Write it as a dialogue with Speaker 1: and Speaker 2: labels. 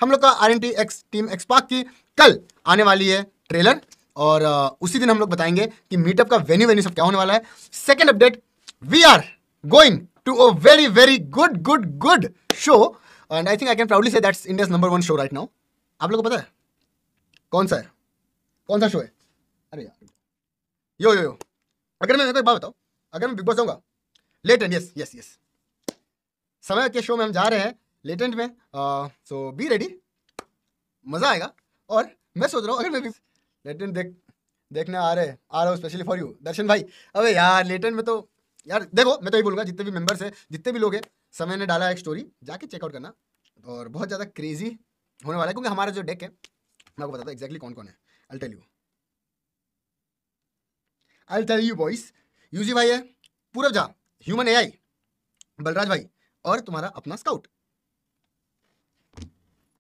Speaker 1: हम लोग का R N T X team एक्सपाक की कल आने वाली है ट्रेलर और उसी दिन हम लोग बताएंगे कि मीटअप का वेन्यू वेन्यू सब क्या होने वाला है second update we are going to a very very good good good show and I think I can proudly say that's India's number one show right now आप लोग को पता है कौन सा है कौन सा शो है अरे यार यो यो यो अगर मैं मेरे तो एक बात बताऊँ अगर मैं बिग बॉस जाऊँगा late and yes yes yes समय के शो में हम जा रहे हैं लेटेंट में सो बी रेडी मज़ा आएगा और मैं सोच रहा हूँ अगर मैं भी लेटेंट देख देखने आ रहे आ रहा हूँ स्पेशली फॉर यू दर्शन भाई अबे यार लेटेंट में तो यार देखो मैं तो यही बोलूँगा जितने भी मेम्बर्स हैं जितने भी लोग हैं समय ने डाला एक स्टोरी जाके चेकआउट करना और बहुत ज़्यादा क्रेजी होने वाला है क्योंकि हमारा जो डेक है मैं आपको बताता एग्जैक्टली कौन कौन है I tell you I tell you boys यूजी भाई है पूरब झा ह्यूमन एआई बलराज भाई और तुम्हारा अपना स्काउट